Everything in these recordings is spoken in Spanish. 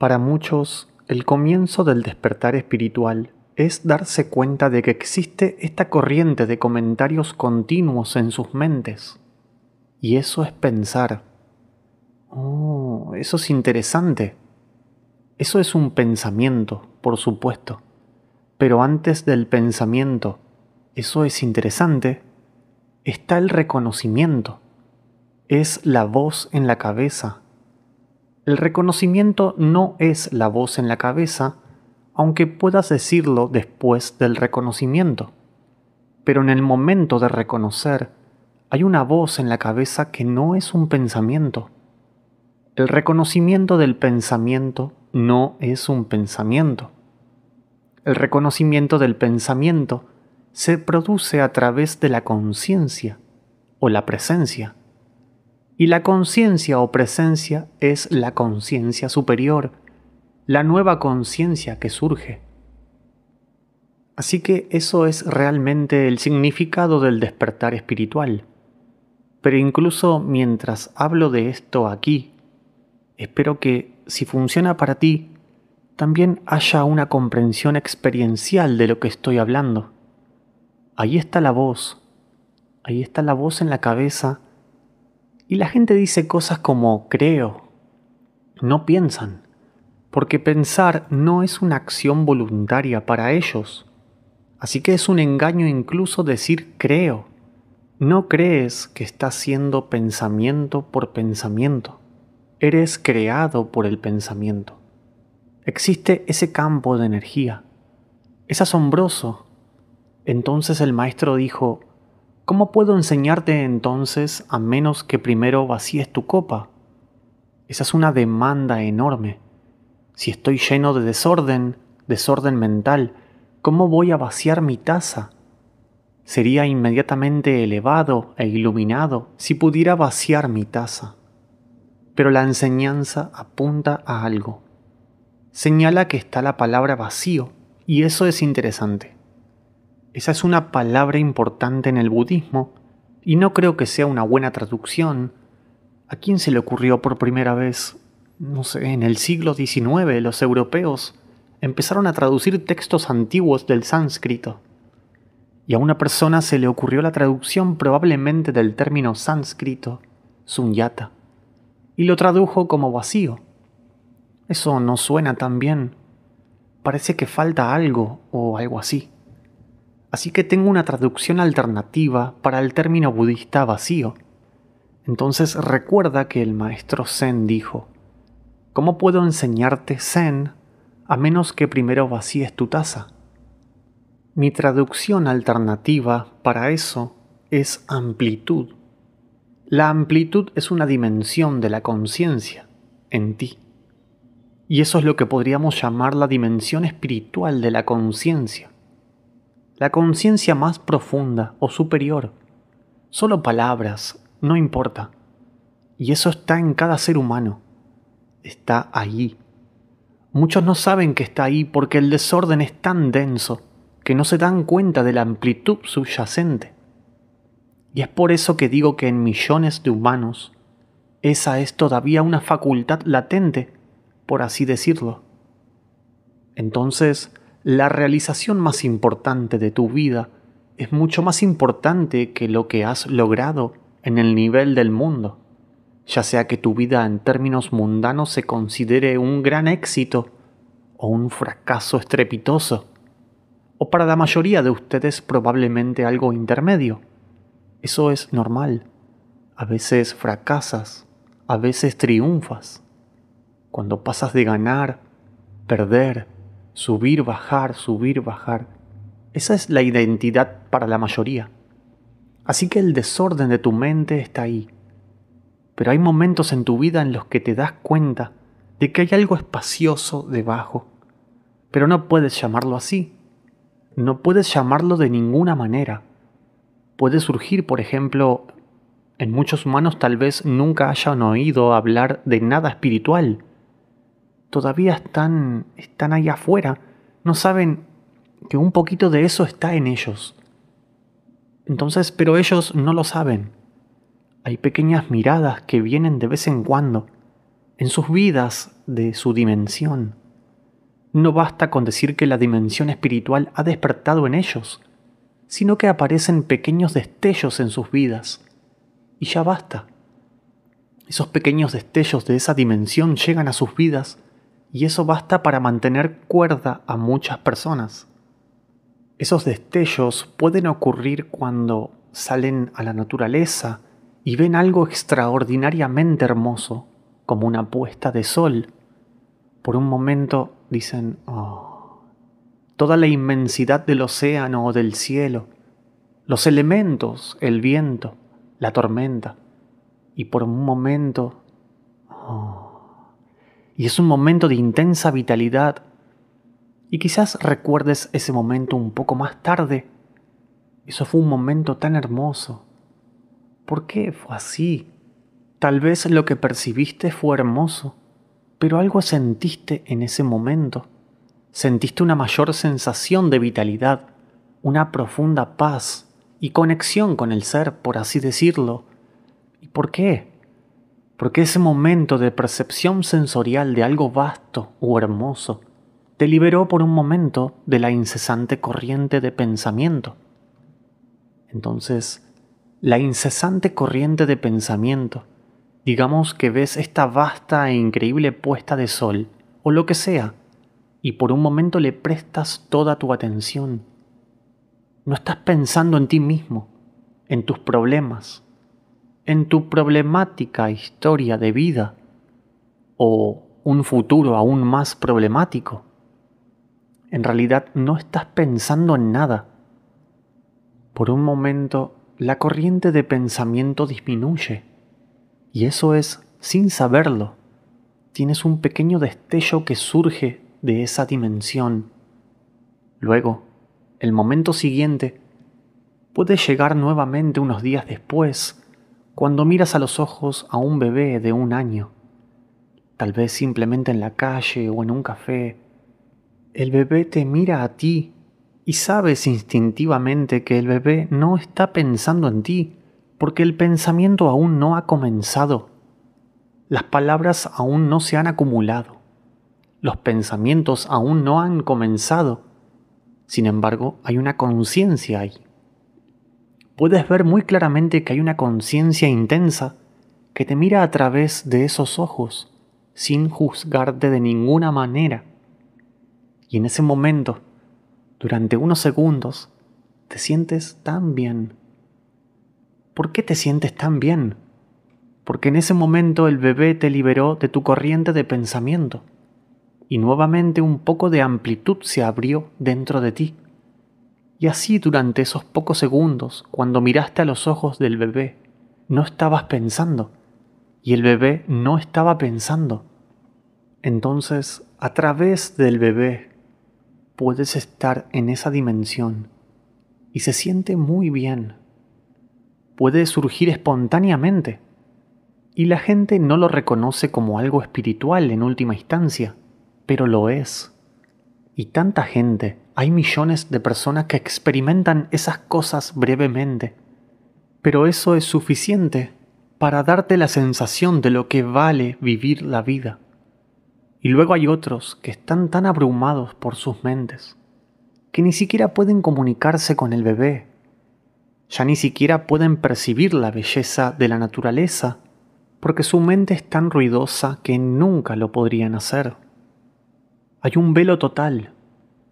Para muchos, el comienzo del despertar espiritual es darse cuenta de que existe esta corriente de comentarios continuos en sus mentes. Y eso es pensar. Oh, eso es interesante. Eso es un pensamiento, por supuesto. Pero antes del pensamiento, eso es interesante, está el reconocimiento. Es la voz en la cabeza el reconocimiento no es la voz en la cabeza, aunque puedas decirlo después del reconocimiento. Pero en el momento de reconocer, hay una voz en la cabeza que no es un pensamiento. El reconocimiento del pensamiento no es un pensamiento. El reconocimiento del pensamiento se produce a través de la conciencia o la presencia y la conciencia o presencia es la conciencia superior, la nueva conciencia que surge. Así que eso es realmente el significado del despertar espiritual. Pero incluso mientras hablo de esto aquí, espero que si funciona para ti, también haya una comprensión experiencial de lo que estoy hablando. Ahí está la voz, ahí está la voz en la cabeza y la gente dice cosas como creo. No piensan, porque pensar no es una acción voluntaria para ellos. Así que es un engaño incluso decir creo. No crees que estás siendo pensamiento por pensamiento. Eres creado por el pensamiento. Existe ese campo de energía. Es asombroso. Entonces el maestro dijo, ¿Cómo puedo enseñarte entonces a menos que primero vacíes tu copa? Esa es una demanda enorme. Si estoy lleno de desorden, desorden mental, ¿cómo voy a vaciar mi taza? Sería inmediatamente elevado e iluminado si pudiera vaciar mi taza. Pero la enseñanza apunta a algo. Señala que está la palabra vacío, y eso es interesante. Esa es una palabra importante en el budismo y no creo que sea una buena traducción. ¿A quién se le ocurrió por primera vez? No sé, en el siglo XIX los europeos empezaron a traducir textos antiguos del sánscrito. Y a una persona se le ocurrió la traducción probablemente del término sánscrito, sunyata, y lo tradujo como vacío. Eso no suena tan bien. Parece que falta algo o algo así. Así que tengo una traducción alternativa para el término budista vacío. Entonces recuerda que el maestro Zen dijo, ¿cómo puedo enseñarte Zen a menos que primero vacíes tu taza? Mi traducción alternativa para eso es amplitud. La amplitud es una dimensión de la conciencia en ti. Y eso es lo que podríamos llamar la dimensión espiritual de la conciencia la conciencia más profunda o superior. Solo palabras, no importa. Y eso está en cada ser humano. Está allí. Muchos no saben que está ahí porque el desorden es tan denso que no se dan cuenta de la amplitud subyacente. Y es por eso que digo que en millones de humanos esa es todavía una facultad latente, por así decirlo. Entonces, la realización más importante de tu vida es mucho más importante que lo que has logrado en el nivel del mundo, ya sea que tu vida en términos mundanos se considere un gran éxito o un fracaso estrepitoso, o para la mayoría de ustedes probablemente algo intermedio. Eso es normal. A veces fracasas, a veces triunfas. Cuando pasas de ganar, perder, subir, bajar, subir, bajar. Esa es la identidad para la mayoría. Así que el desorden de tu mente está ahí. Pero hay momentos en tu vida en los que te das cuenta de que hay algo espacioso debajo. Pero no puedes llamarlo así. No puedes llamarlo de ninguna manera. Puede surgir, por ejemplo, en muchos humanos tal vez nunca hayan oído hablar de nada espiritual todavía están, están ahí afuera, no saben que un poquito de eso está en ellos. Entonces, pero ellos no lo saben. Hay pequeñas miradas que vienen de vez en cuando, en sus vidas, de su dimensión. No basta con decir que la dimensión espiritual ha despertado en ellos, sino que aparecen pequeños destellos en sus vidas. Y ya basta. Esos pequeños destellos de esa dimensión llegan a sus vidas y eso basta para mantener cuerda a muchas personas. Esos destellos pueden ocurrir cuando salen a la naturaleza y ven algo extraordinariamente hermoso, como una puesta de sol. Por un momento dicen, oh, toda la inmensidad del océano o del cielo, los elementos, el viento, la tormenta, y por un momento, oh, y es un momento de intensa vitalidad. Y quizás recuerdes ese momento un poco más tarde. Eso fue un momento tan hermoso. ¿Por qué fue así? Tal vez lo que percibiste fue hermoso, pero algo sentiste en ese momento. Sentiste una mayor sensación de vitalidad, una profunda paz y conexión con el ser, por así decirlo. ¿Y por qué? porque ese momento de percepción sensorial de algo vasto o hermoso te liberó por un momento de la incesante corriente de pensamiento. Entonces, la incesante corriente de pensamiento, digamos que ves esta vasta e increíble puesta de sol, o lo que sea, y por un momento le prestas toda tu atención. No estás pensando en ti mismo, en tus problemas, en tu problemática historia de vida o un futuro aún más problemático. En realidad no estás pensando en nada. Por un momento, la corriente de pensamiento disminuye. Y eso es, sin saberlo, tienes un pequeño destello que surge de esa dimensión. Luego, el momento siguiente puede llegar nuevamente unos días después cuando miras a los ojos a un bebé de un año, tal vez simplemente en la calle o en un café, el bebé te mira a ti y sabes instintivamente que el bebé no está pensando en ti, porque el pensamiento aún no ha comenzado. Las palabras aún no se han acumulado. Los pensamientos aún no han comenzado. Sin embargo, hay una conciencia ahí puedes ver muy claramente que hay una conciencia intensa que te mira a través de esos ojos, sin juzgarte de ninguna manera. Y en ese momento, durante unos segundos, te sientes tan bien. ¿Por qué te sientes tan bien? Porque en ese momento el bebé te liberó de tu corriente de pensamiento y nuevamente un poco de amplitud se abrió dentro de ti. Y así durante esos pocos segundos, cuando miraste a los ojos del bebé, no estabas pensando. Y el bebé no estaba pensando. Entonces, a través del bebé, puedes estar en esa dimensión. Y se siente muy bien. Puede surgir espontáneamente. Y la gente no lo reconoce como algo espiritual en última instancia, pero lo es. Y tanta gente hay millones de personas que experimentan esas cosas brevemente, pero eso es suficiente para darte la sensación de lo que vale vivir la vida. Y luego hay otros que están tan abrumados por sus mentes, que ni siquiera pueden comunicarse con el bebé, ya ni siquiera pueden percibir la belleza de la naturaleza, porque su mente es tan ruidosa que nunca lo podrían hacer. Hay un velo total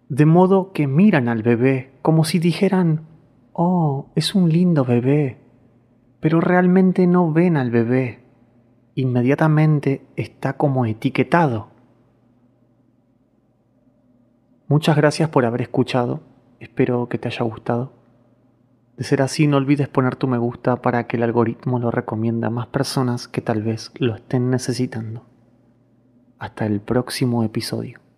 de modo que miran al bebé como si dijeran, oh, es un lindo bebé, pero realmente no ven al bebé. Inmediatamente está como etiquetado. Muchas gracias por haber escuchado, espero que te haya gustado. De ser así, no olvides poner tu me gusta para que el algoritmo lo recomienda a más personas que tal vez lo estén necesitando. Hasta el próximo episodio.